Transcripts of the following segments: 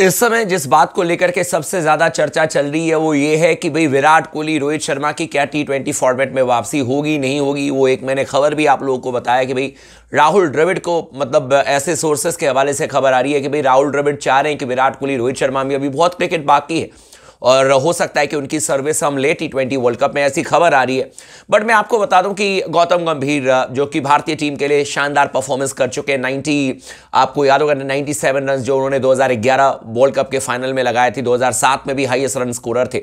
इस समय जिस बात को लेकर के सबसे ज़्यादा चर्चा चल रही है वो ये है कि भाई विराट कोहली रोहित शर्मा की क्या टी ट्वेंटी फॉर्मेट में वापसी होगी नहीं होगी वो एक मैंने खबर भी आप लोगों को बताया कि भाई राहुल द्रविड़ को मतलब ऐसे सोर्सेस के हवाले से खबर आ रही है कि भाई राहुल द्रविड़ चाह रहे हैं कि विराट कोहली रोहित शर्मा में अभी बहुत क्रिकेट बाकी है और हो सकता है कि उनकी सर्विस हम ले टी ट्वेंटी वर्ल्ड कप में ऐसी खबर आ रही है बट मैं आपको बता दूं कि गौतम गंभीर जो कि भारतीय टीम के लिए शानदार परफॉर्मेंस कर चुके हैं नाइन्टी आपको याद होगा नाइन्टी सेवन रन जो उन्होंने दो वर्ल्ड कप के फाइनल में लगाए थे दो में भी हाइएस्ट रन स्कोरर थे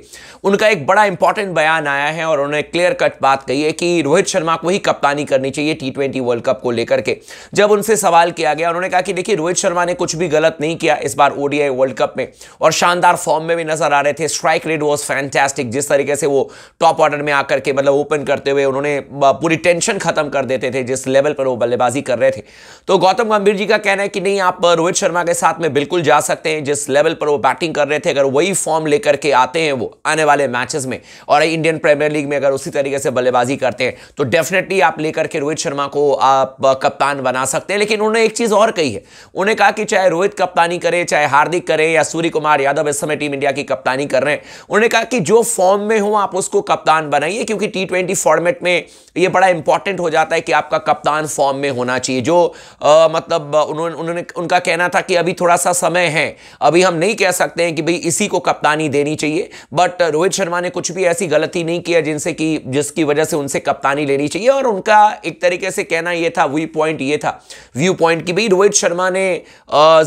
उनका एक बड़ा इंपॉर्टेंट बयान आया है और उन्होंने क्लियर कट बात कही है कि रोहित शर्मा को ही कप्तानी करनी चाहिए टी वर्ल्ड कप को लेकर के जब उनसे सवाल किया गया उन्होंने कहा कि देखिए रोहित शर्मा ने कुछ भी गलत नहीं किया इस बार ओडीआई वर्ल्ड कप में और शानदार फॉर्म में भी नजर आ रहे थे स्ट्राइक रेट वॉज फैंटेस्टिक जिस तरीके से वो टॉप ऑर्डर में आकर के मतलब ओपन करते हुए उन्होंने पूरी टेंशन खत्म कर देते थे जिस लेवल पर वो बल्लेबाजी कर रहे थे तो गौतम गंभीर जी का कहना है कि नहीं आप रोहित शर्मा के साथ में बिल्कुल जा सकते हैं जिस लेवल पर वो बैटिंग कर रहे थे अगर वही फॉर्म लेकर के आते हैं वो आने वाले मैचेस में और इंडियन प्रीमियर लीग में अगर उसी तरीके से बल्लेबाजी करते हैं तो डेफिनेटली आप लेकर के रोहित शर्मा को आप कप्तान बना सकते हैं लेकिन उन्होंने एक चीज़ और कही है उन्होंने कहा कि चाहे रोहित कप्तानी करे चाहे हार्दिक करे या सूर्य कुमार यादव इस समय टीम इंडिया की कप्तानी कर रहे हैं उन्होंने कहा कि जो फॉर्म में हो आप उसको कप्तान बनाइए क्योंकि टी ट्वेंटी फॉर्मेट में ये बड़ा इंपॉर्टेंट हो जाता है कि आपका कप्तान फॉर्म में होना चाहिए जो आ, मतलब उन्होंने उन्होंने उनका कहना था कि अभी थोड़ा सा समय है अभी हम नहीं कह सकते हैं कि भाई इसी को कप्तानी देनी चाहिए बट रोहित शर्मा ने कुछ भी ऐसी गलती नहीं किया जिनसे कि जिसकी वजह से उनसे कप्तानी लेनी चाहिए और उनका एक तरीके से कहना यह था व्यू पॉइंट ये था व्यू पॉइंट कि भाई रोहित शर्मा ने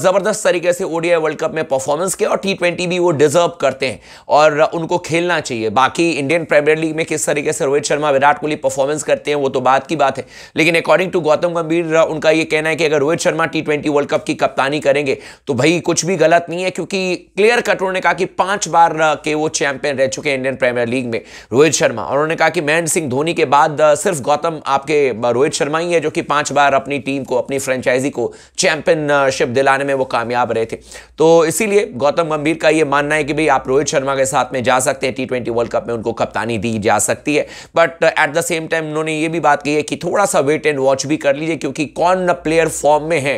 ज़बरदस्त तरीके से ओडीआई वर्ल्ड कप में परफॉर्मेंस किया और टी भी वो डिजर्व करते हैं हैं और उनको खेलना चाहिए बाकी इंडियन प्रीमियर लीग में किस तरीके से रोहित शर्मा विराट कोहली परफॉर्मेंस करते हैं वो तो बात की बात है लेकिन अकॉर्डिंग टू गौतम गंभीर उनका ये कहना है कि अगर Rohit Sharma T world cup की कप्तानी करेंगे तो भाई कुछ भी गलत नहीं है क्योंकि क्लियर कट उन्होंने कहा कि पांच बार के वो चैंपियन रह चुके हैं इंडियन प्रीमियर लीग में रोहित शर्मा और उन्होंने कहा कि महेंद्र सिंह धोनी के बाद सिर्फ गौतम आपके रोहित शर्मा ही है जो कि पांच बार अपनी टीम को अपनी फ्रेंचाइजी को चैंपियनशिप दिलाने में वो कामयाब रहे थे तो इसीलिए गौतम गंभीर का ये मानना है कि भाई आप रोहित रोहित शर्मा के साथ में जा सकते हैं टी ट्वेंटी वर्ल्ड कप में उनको कप्तानी दी जा सकती है but at the same time उन्होंने ये भी बात की है कि थोड़ा सा वेट एंड वॉच भी कर लीजिए क्योंकि कौन प्लेयर फॉर्म में है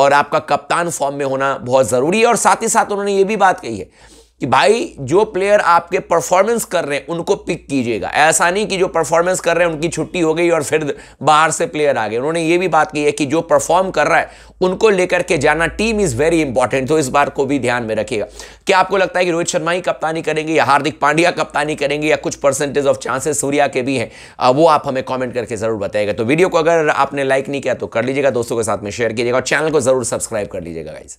और आपका कप्तान फॉर्म में होना बहुत ज़रूरी है और साथ ही साथ उन्होंने ये भी बात कही है कि भाई जो प्लेयर आपके परफॉर्मेंस कर रहे हैं उनको पिक कीजिएगा ऐसा नहीं कि जो परफॉर्मेंस कर रहे हैं उनकी छुट्टी हो गई और फिर बाहर से प्लेयर आ गए उन्होंने ये भी बात की है कि जो परफॉर्म कर रहा है उनको लेकर के जाना टीम इज़ वेरी इंपॉर्टेंट तो इस बार को भी ध्यान में रखिएगा क्या आपको लगता है कि रोहित शर्मा ही कप्तानी करेंगे या हार्दिक पांड्या कप्तानी करेंगे या कुछ परसेंटेज ऑफ चांसेस सूर्या के भी हैं वो आप हमें कॉमेंट करके ज़रूर बताएगा तो वीडियो को अगर आपने लाइक नहीं किया तो कर लीजिएगा दोस्तों के साथ में शेयर कीजिएगा और चैनल को ज़रूर सब्सक्राइब कर लीजिएगा गाइज़